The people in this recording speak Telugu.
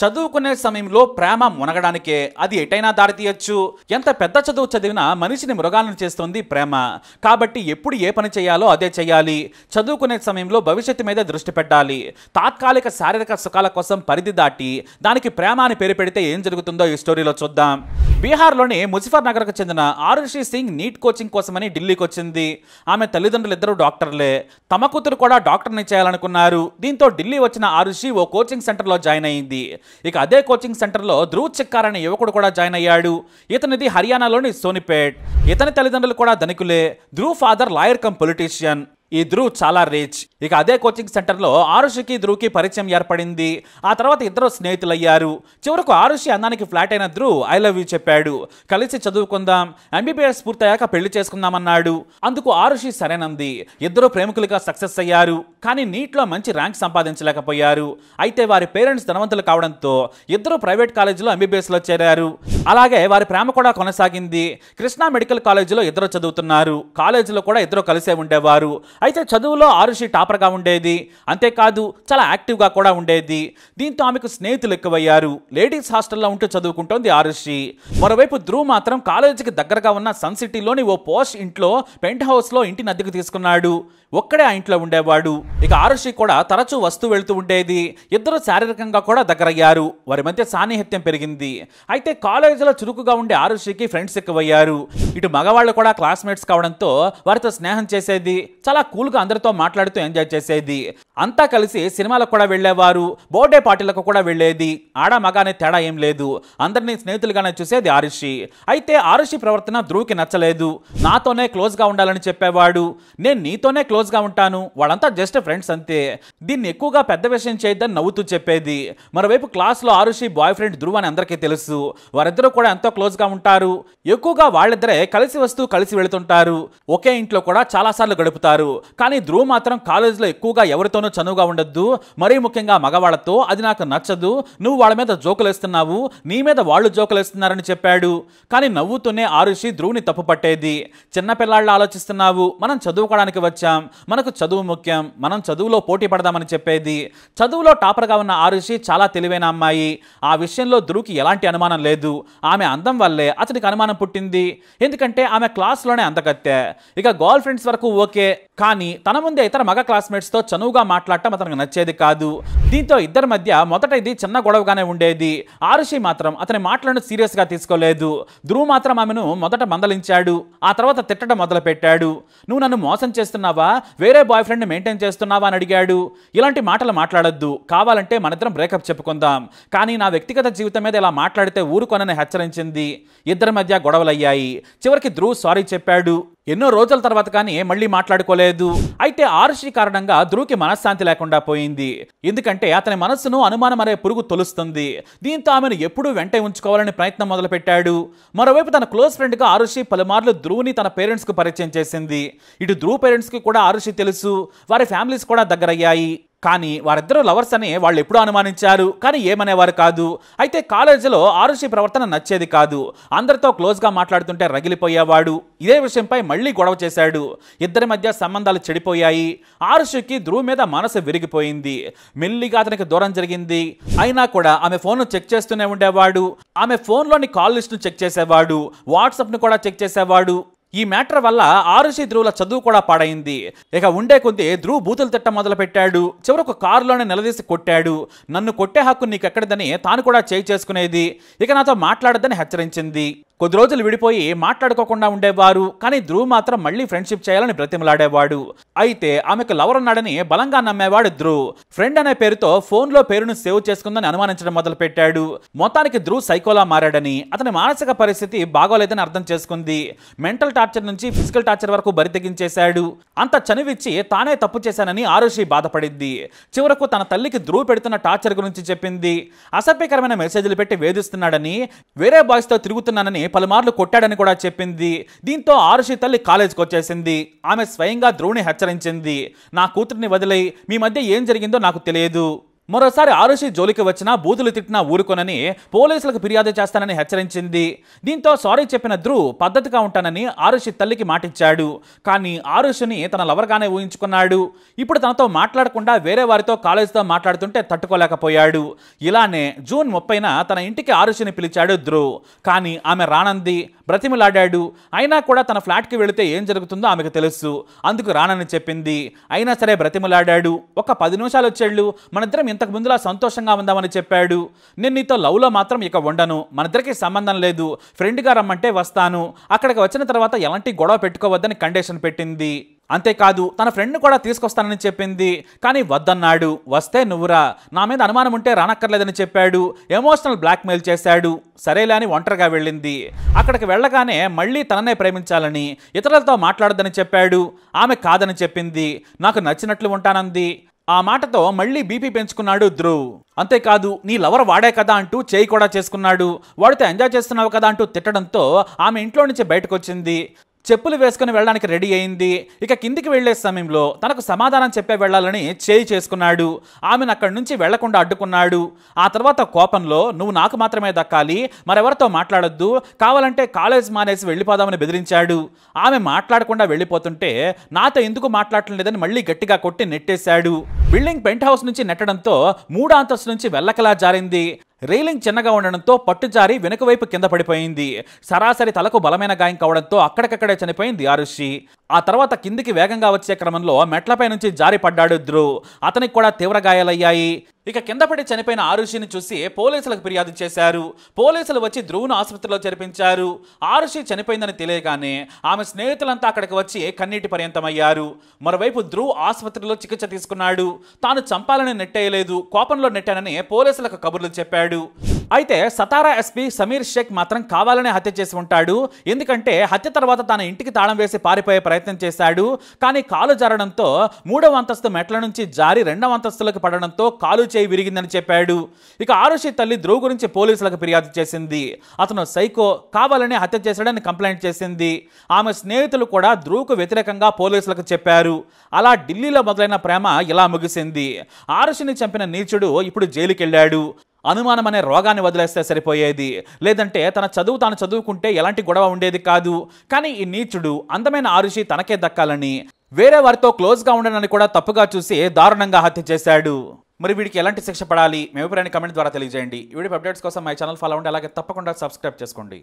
చదువుకునే సమయంలో ప్రేమ మునగడానికే అది ఎటైనా దారితీయచ్చు ఎంత పెద్ద చదువు చదివినా మనిషిని మృగాలను చేస్తుంది ప్రేమ కాబట్టి ఎప్పుడు ఏ పని చేయాలో అదే చేయాలి చదువుకునే సమయంలో భవిష్యత్తు మీద దృష్టి పెట్టాలి తాత్కాలిక శారీరక సుఖాల కోసం పరిధి దాటి దానికి ప్రేమ అని పేరు పెడితే ఏం జరుగుతుందో ఈ స్టోరీలో చూద్దాం బీహార్లోని ముజఫర్ నగర్కు చెందిన ఆరుషి సింగ్ నీట్ కోచింగ్ కోసమని ఢిల్లీకి వచ్చింది ఆమె తల్లిదండ్రులు ఇద్దరు డాక్టర్లే తమ కూతురు కూడా డాక్టర్ని చేయాలనుకున్నారు దీంతో ఢిల్లీ వచ్చిన ఆరుషి ఓ కోచింగ్ సెంటర్లో జాయిన్ అయింది ఇక అదే కోచింగ్ సెంటర్లో ధ్రువ్ చిక్కార్ అనే యువకుడు కూడా జాయిన్ అయ్యాడు ఇతనిది హర్యానాలోని సోనిపేట్ ఇతని తల్లిదండ్రులు కూడా ధనికులే Dhruv father lawyer cum politician ఈ ధ్రువ్ చాలా రిచ్ ఇక అదే కోచింగ్ సెంటర్లో ఆరుషికి ధ్రువ్కి పరిచయం ఏర్పడింది ఆ తర్వాత ఇద్దరు స్నేహితులయ్యారు చివరకు ఆరుషి అన్నానికి ఫ్లాట్ అయిన ధ్రువ్ ఐ లవ్ యూ చెప్పాడు కలిసి చదువుకుందాం ఎంబీబీఎస్ పూర్తయ్యాక పెళ్లి చేసుకుందామన్నాడు అందుకు ఆరుషి సరేనంది ఇద్దరు ప్రేమికులుగా సక్సెస్ అయ్యారు కానీ నీట్లో మంచి ర్యాంక్ సంపాదించలేకపోయారు అయితే వారి పేరెంట్స్ ధనవంతులు కావడంతో ఇద్దరు ప్రైవేట్ కాలేజీలో ఎంబీబీఎస్లో చేరారు అలాగే వారి ప్రేమ కూడా కొనసాగింది కృష్ణా మెడికల్ కాలేజీలో ఇద్దరు చదువుతున్నారు కాలేజీలో కూడా ఇద్దరు కలిసే ఉండేవారు అయితే చదువులో ఆరుషి టాపర్గా ఉండేది అంతేకాదు చాలా యాక్టివ్గా కూడా ఉండేది దీంతో ఆమెకు స్నేహితులు ఎక్కువయ్యారు లేడీస్ హాస్టల్లో ఉంటూ చదువుకుంటోంది ఆరుషి మరోవైపు ధ్రువ్ మాత్రం కాలేజీకి దగ్గరగా ఉన్న సన్ సిటీలోని ఓ పోస్ట్ ఇంట్లో పెంట్ హౌస్లో ఇంటిని అద్దెకు తీసుకున్నాడు ఒక్కడే ఆ ఇంట్లో ఉండేవాడు ఇక ఆరుషి కూడా తరచూ వస్తూ వెళ్తూ ఉండేది ఇద్దరు శారీరకంగా కూడా దగ్గరయ్యారు వారి మధ్య సాన్నిహిత్యం పెరిగింది అయితే కాలేజీలో చురుకుగా ఉండే ఆరుషికి ఫ్రెండ్స్ ఎక్కువయ్యారు ఇటు మగవాళ్ళు కూడా క్లాస్మేట్స్ కావడంతో వారితో స్నేహం చేసేది చాలా కూల్గా అందరితో మాట్లాడుతూ ఎంజాయ్ చేసేది అంతా కలిసి సినిమాలకు కూడా వెళ్ళేవారు బర్త్డే పార్టీలకు కూడా వెళ్ళేది ఆడ మగానే తేడా ఏం లేదు అందరినీ స్నేహితులుగానే చూసేది ఆరుషి అయితే ఆరుషి ప్రవర్తన ధ్రువుకి నచ్చలేదు నాతోనే క్లోజ్గా ఉండాలని చెప్పేవాడు నేను నీతోనే క్లోజ్గా ఉంటాను వాళ్ళంతా జస్ట్ ఫ్రెండ్స్ అంతే దీన్ని ఎక్కువగా పెద్ద విషయం చేయొద్దని నవ్వుతూ చెప్పేది మరోవైపు క్లాస్లో ఆరుషి బాయ్ ఫ్రెండ్ ధ్రువ్ అని అందరికీ తెలుసు వారిద్దరూ కూడా ఎంతో క్లోజ్గా ఉంటారు ఎక్కువగా వాళ్ళిద్దరే కలిసి వస్తూ కలిసి వెళుతుంటారు ఒకే ఇంట్లో కూడా చాలాసార్లు గడుపుతారు కానీ ధ్రువ్ మాత్రం కాలేజీలో ఎక్కువగా ఎవరితోనూ చనువుగా ఉండొద్దు మరీ ముఖ్యంగా మగవాళ్లతో అది నాకు నచ్చదు నువ్వు వాళ్ళ మీద జోకులేస్తున్నావు నీ మీద వాళ్ళు జోకులేస్తున్నారని చెప్పాడు కానీ నవ్వుతూనే ఆరుషి ధ్రువుని తప్పుపట్టేది చిన్నపిల్లాళ్ళు ఆలోచిస్తున్నావు మనం చదువుకోవడానికి వచ్చాం మనకు చదువు ముఖ్యం మనం చదువులో పోటీ పడదామని చెప్పేది చదువులో టాపర్గా ఉన్న ఆరుషి చాలా తెలివైన అమ్మాయి ఆ విషయంలో ధ్రువుకి ఎలాంటి అనుమానం లేదు ఆమె అందం వల్లే అతనికి అనుమానం పుట్టింది ఎందుకంటే ఆమె క్లాస్లోనే అందకత్తే ఇక గర్ల్ ఫ్రెండ్స్ వరకు ఓకే కానీ తన ముందే ఇతర మగ క్లాస్మేట్స్తో చనువుగా మాట్లాడటం అతనికి నచ్చేది కాదు దీంతో ఇద్దరి మధ్య మొదట ఇది చిన్న గొడవగానే ఉండేది ఆరుషి మాత్రం అతని మాటలను సీరియస్గా తీసుకోలేదు ధ్రువ్ మాత్రం ఆమెను మొదట మందలించాడు ఆ తర్వాత తిట్టడం మొదలుపెట్టాడు నువ్వు నన్ను మోసం చేస్తున్నావా వేరే బాయ్ ఫ్రెండ్ని మెయింటైన్ చేస్తున్నావా అని అడిగాడు ఇలాంటి మాటలు మాట్లాడొద్దు కావాలంటే మనిద్దరం బ్రేకప్ చెప్పుకుందాం కానీ నా వ్యక్తిగత జీవితం మీద ఇలా మాట్లాడితే ఊరుకొనని హెచ్చరించింది ఇద్దరి మధ్య గొడవలయ్యాయి చివరికి ధ్రువ్ సారీ చెప్పాడు ఎన్నో రోజుల తర్వాత కానీ మళ్ళీ మాట్లాడుకోలేదు అయితే ఆరుషి కారణంగా ధ్రువుకి మనశ్శాంతి లేకుండా పోయింది ఎందుకంటే అతని మనస్సును అనుమానం అనే పురుగు తొలుస్తుంది దీంతో ఆమెను ఎప్పుడూ వెంటే ఉంచుకోవాలని ప్రయత్నం మొదలుపెట్టాడు మరోవైపు తన క్లోజ్ ఫ్రెండ్గా ఆరుషి పలుమార్లు ధ్రువుని తన పేరెంట్స్కు పరిచయం చేసింది ఇటు ధ్రువ్ పేరెంట్స్కి కూడా ఆరుషి తెలుసు వారి ఫ్యామిలీస్ కూడా దగ్గరయ్యాయి కానీ వారిద్దరూ లవర్స్ అని వాళ్ళు ఎప్పుడూ అనుమానించారు కానీ ఏమనేవారు కాదు అయితే కాలేజీలో ఆరుషి ప్రవర్తన నచ్చేది కాదు అందరితో క్లోజ్గా మాట్లాడుతుంటే రగిలిపోయేవాడు ఇదే విషయంపై మళ్ళీ గొడవ చేశాడు ఇద్దరి మధ్య సంబంధాలు చెడిపోయాయి ఆరుషికి ధ్రువ్ మీద మనసు విరిగిపోయింది మెల్లిగా అతనికి దూరం జరిగింది అయినా కూడా ఆమె ఫోన్ను చెక్ చేస్తూనే ఉండేవాడు ఆమె ఫోన్లోని కాల్ లిస్ట్ను చెక్ చేసేవాడు వాట్సాప్ను కూడా చెక్ చేసేవాడు ఈ మ్యాటర్ వల్ల ఆరుసి ధ్రువుల చదువు కూడా పాడైంది ఇక ఉండే కొద్ది ధ్రువ్ బూతులు తిట్ట మొదలుపెట్టాడు చివరకు కారులోనే నిలదీసి కొట్టాడు నన్ను కొట్టే హక్కు నీకెక్కడదని తాను కూడా చేయి చేసుకునేది ఇక నాతో మాట్లాడదని హెచ్చరించింది కొద్ది రోజులు విడిపోయి మాట్లాడుకోకుండా ఉండేవారు కానీ ధ్రువ్ మాత్రం మళ్ళీ ఫ్రెండ్షిప్ చేయాలని బ్రతిమలాడేవాడు అయితే ఆమెకు లవర్ అన్నాడని బలంగా నమ్మేవాడు ధ్రువ్ ఫ్రెండ్ అనే పేరుతో ఫోన్లో పేరును సేవ్ చేసుకుందని అనుమానించడం మొదలుపెట్టాడు మొత్తానికి ధ్రువ్ సైకోలా మారాడని అతని మానసిక పరిస్థితి బాగోలేదని అర్థం చేసుకుంది మెంటల్ టార్చర్ నుంచి ఫిజికల్ టార్చర్ వరకు బరితెగించేశాడు అంత చనివిచ్చి తానే తప్పు చేశానని ఆరుషి బాధపడింది చివరకు తన తల్లికి ధ్రువ్ పెడుతున్న టార్చర్ గురించి చెప్పింది అసభ్యకరమైన మెసేజ్లు పెట్టి వేధిస్తున్నాడని వేరే బాయ్స్ తో తిరుగుతున్నానని పలుమార్లు కొట్టాడని కూడా చెప్పింది దీంతో ఆరుషి తల్లి కాలేజీకి వచ్చేసింది ఆమె స్వయంగా ధ్రువుని హెచ్చరించింది నా కూతురిని వదిలి మీ మధ్య ఏం జరిగిందో నాకు తెలియదు మరోసారి ఆరుషి జోలికి వచ్చినా బూతులు తిట్టినా ఊరుకోనని పోలీసులకు ఫిర్యాదు చేస్తానని హెచ్చరించింది దీంతో సారీ చెప్పిన ధ్రువ్ పద్ధతిగా ఉంటానని ఆరుషి తల్లికి మాటిచ్చాడు కానీ ఆరుషిని తన లవర్గానే ఊహించుకున్నాడు ఇప్పుడు తనతో మాట్లాడకుండా వేరే వారితో కాలేజీతో మాట్లాడుతుంటే తట్టుకోలేకపోయాడు ఇలానే జూన్ ముప్పైన తన ఇంటికి ఆరుషిని పిలిచాడు ధ్రువ్ కానీ ఆమె రానంది బ్రతిమిలాడాడు అయినా కూడా తన ఫ్లాట్కి వెళితే ఏం జరుగుతుందో ఆమెకు తెలుసు అందుకు రానని చెప్పింది అయినా సరే బ్రతిమలాడాడు ఒక పది నిమిషాలు వచ్చేళ్ళు మనిద్దరం ఇంతకు ముందులా సంతోషంగా ఉందామని చెప్పాడు నేను నీతో లవ్లో మాత్రం ఇక ఉండను ఇద్దరికి సంబంధం లేదు ఫ్రెండ్గా రమ్మంటే వస్తాను అక్కడికి వచ్చిన తర్వాత ఎలాంటి గొడవ పెట్టుకోవద్దని కండిషన్ పెట్టింది అంతేకాదు తన ఫ్రెండ్ను కూడా తీసుకొస్తానని చెప్పింది కానీ వద్దన్నాడు వస్తే నువ్వురా నా మీద అనుమానం ఉంటే రానక్కర్లేదని చెప్పాడు ఎమోషనల్ బ్లాక్మెయిల్ చేశాడు సరేలే అని ఒంటరిగా వెళ్ళింది అక్కడికి వెళ్ళగానే మళ్ళీ తననే ప్రేమించాలని ఇతరులతో మాట్లాడొద్దని చెప్పాడు ఆమె కాదని చెప్పింది నాకు నచ్చినట్లు ఉంటానంది ఆ మాటతో మళ్ళీ బీపీ పెంచుకున్నాడు ధ్రువ్ అంతేకాదు నీ లవర్ వాడే కదా అంటూ చేయి కూడా చేసుకున్నాడు వాడితో ఎంజాయ్ చేస్తున్నావు కదా అంటూ తిట్టడంతో ఆమె ఇంట్లో నుంచి బయటకు వచ్చింది చెప్పులు వేసుకుని వెళ్ళడానికి రెడీ అయింది ఇక కిందికి వెళ్లే సమయంలో తనకు సమాధానం చెప్పే వెళ్ళాలని చేయి చేసుకున్నాడు ఆమెను అక్కడి నుంచి వెళ్లకుండా అడ్డుకున్నాడు ఆ తర్వాత కోపంలో నువ్వు నాకు మాత్రమే దక్కాలి మరెవరితో మాట్లాడొద్దు కావాలంటే కాలేజ్ మానేసి వెళ్ళిపోదామని బెదిరించాడు ఆమె మాట్లాడకుండా వెళ్ళిపోతుంటే నాతో ఎందుకు మాట్లాడటం లేదని మళ్ళీ గట్టిగా కొట్టి నెట్టేశాడు బిల్డింగ్ పెంట్ హౌస్ నుంచి నెట్టడంతో మూడు అంతస్తు నుంచి వెళ్ళకలా జారింది రేలింగ్ చిన్నగా ఉండడంతో వెనుక వైపు కింద పడిపోయింది సరాసరి తలకు బలమైన గాయం కావడంతో అక్కడికక్కడే చనిపోయింది ఆరుషి ఆ తర్వాత కిందికి వేగంగా వచ్చే క్రమంలో మెట్లపై నుంచి జారి పడ్డాడు ధ్రువ్ అతనికి కూడా తీవ్ర గాయాలయ్యాయి ఇక కింద పడి చనిపోయిన ఆరుషిని చూసి పోలీసులకు ఫిర్యాదు చేశారు పోలీసులు వచ్చి ధ్రువును ఆసుపత్రిలో చేర్పించారు ఆరుషి చనిపోయిందని తెలియగానే ఆమె స్నేహితులంతా అక్కడికి వచ్చి కన్నీటి పర్యంతమయ్యారు మరోవైపు ధ్రువ్ ఆసుపత్రిలో చికిత్స తీసుకున్నాడు తాను చంపాలని నెట్టేయలేదు కోపంలో నెట్టానని పోలీసులకు కబుర్లు చెప్పాడు అయితే సతారా ఎస్పీ సమీర్ షేక్ మాత్రం కావాలనే హత్య చేసి ఉంటాడు ఎందుకంటే హత్య తర్వాత తన ఇంటికి తాళం వేసి పారిపోయే ప్రయత్నం చేశాడు కానీ కాలు జరడంతో మూడవ అంతస్తు మెట్ల నుంచి జారి రెండవ అంతస్తులకు పడడంతో కాలు చేయి విరిగిందని చెప్పాడు ఇక ఆరుషి తల్లి ధ్రువు గురించి పోలీసులకు ఫిర్యాదు చేసింది అతను సైకో కావాలని హత్య చేశాడని కంప్లైంట్ చేసింది ఆమె స్నేహితులు కూడా ధ్రువుకు వ్యతిరేకంగా పోలీసులకు చెప్పారు అలా ఢిల్లీలో మొదలైన ప్రేమ ఇలా ముగిసింది ఆరుషిని చంపిన నీచుడు ఇప్పుడు జైలుకెళ్ళాడు అనుమానం అనే రోగాన్ని వదిలేస్తే సరిపోయేది లేదంటే తన చదువు తాను చదువుకుంటే ఎలాంటి గొడవ ఉండేది కాదు కానీ ఈ నీచుడు అందమైన ఆరుషి తనకే దక్కాలని వేరే వారితో క్లోజ్గా ఉండడాన్ని కూడా తప్పుగా చూసి దారుణంగా హత్య చేశాడు మరి వీడికి ఎలాంటి శిక్ష పడాలి మేము ప్రయాణి కమెంట్ ద్వారా తెలియజేయండి వీడియో అప్డేట్స్ కోసం మా ఛానల్ ఫాలో అవ్వండి అలాగే తప్పకుండా సబ్స్క్రైబ్ చేసుకోండి